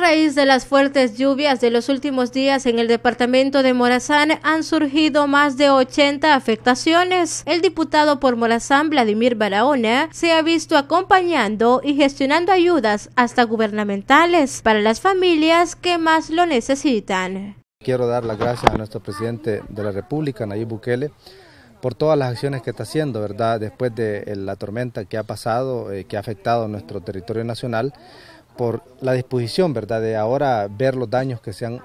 raíz de las fuertes lluvias de los últimos días en el departamento de Morazán han surgido más de 80 afectaciones. El diputado por Morazán, Vladimir Barahona, se ha visto acompañando y gestionando ayudas hasta gubernamentales para las familias que más lo necesitan. Quiero dar las gracias a nuestro presidente de la República, Nayib Bukele, por todas las acciones que está haciendo, ¿verdad? Después de eh, la tormenta que ha pasado, y eh, que ha afectado nuestro territorio nacional por la disposición, ¿verdad?, de ahora ver los daños que se han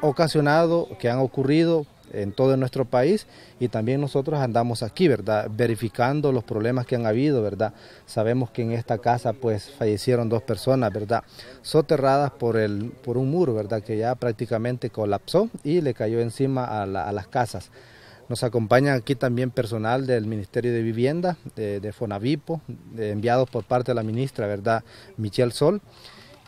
ocasionado, que han ocurrido en todo nuestro país y también nosotros andamos aquí, ¿verdad? Verificando los problemas que han habido, ¿verdad? Sabemos que en esta casa pues fallecieron dos personas, ¿verdad? Soterradas por, el, por un muro, ¿verdad? Que ya prácticamente colapsó y le cayó encima a, a las casas. Nos acompaña aquí también personal del Ministerio de Vivienda, de, Fonavipo, enviados por parte de la ministra, ¿verdad? Michelle Sol.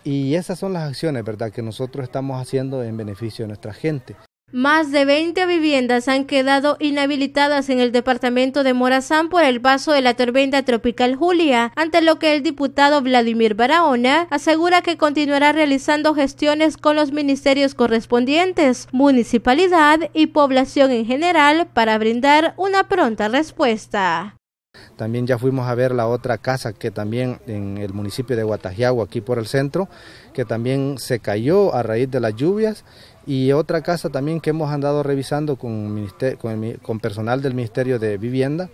Y esas son las acciones, ¿verdad?, que nosotros estamos haciendo en beneficio de nuestra gente. Más de 20 viviendas han quedado inhabilitadas en el departamento de Morazán por el paso de la tormenta tropical Julia, ante lo que el diputado Vladimir Barahona asegura que continuará realizando gestiones con los ministerios correspondientes, municipalidad y población en general para brindar una pronta respuesta. También ya fuimos a ver la otra casa que también en el municipio de Guatajiagua, aquí por el centro, que también se cayó a raíz de las lluvias y otra casa también que hemos andado revisando con, personal del Ministerio de Vivienda,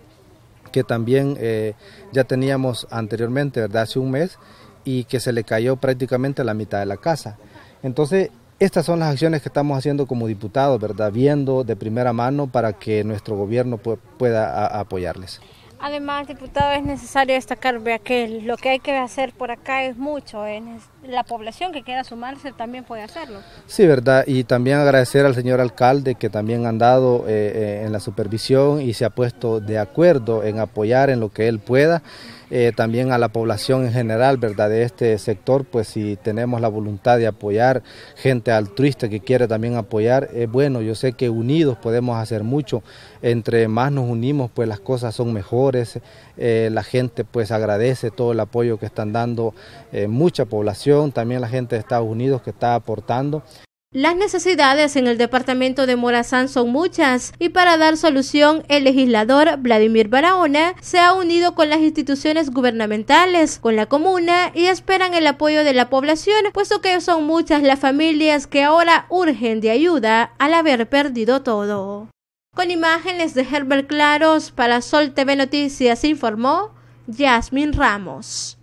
que también eh, ya teníamos anteriormente, ¿verdad? Hace un mes y que se le cayó prácticamente la mitad de la casa. Entonces, estas son las acciones que estamos haciendo como diputados, ¿verdad? Viendo de primera mano para que nuestro gobierno pueda apoyarles. Además, diputado, es necesario destacar que lo que hay que hacer por acá es mucho. ¿eh? En La población que quiera sumarse también puede hacerlo. Sí, verdad. Y también agradecer al señor alcalde que también ha andado eh, eh, en la supervisión y se ha puesto de acuerdo en apoyar en lo que él pueda. Eh, también a la población en general, ¿verdad? De este sector, pues si tenemos la voluntad de apoyar gente altruista que quiere también apoyar, es eh, bueno, yo sé que unidos podemos hacer mucho, entre más nos unimos, pues las cosas son mejores, eh, la gente pues agradece todo el apoyo que están dando mucha población, también la gente de Estados Unidos que está aportando las necesidades en el departamento de Morazán son muchas y para dar solución el legislador Vladimir Barahona se ha unido con las instituciones gubernamentales, con la comuna y esperan el apoyo de la población, puesto que son muchas las familias que ahora urgen de ayuda al haber perdido todo. Con imágenes de Herbert Claros para Sol TV Noticias informó Yasmín Ramos.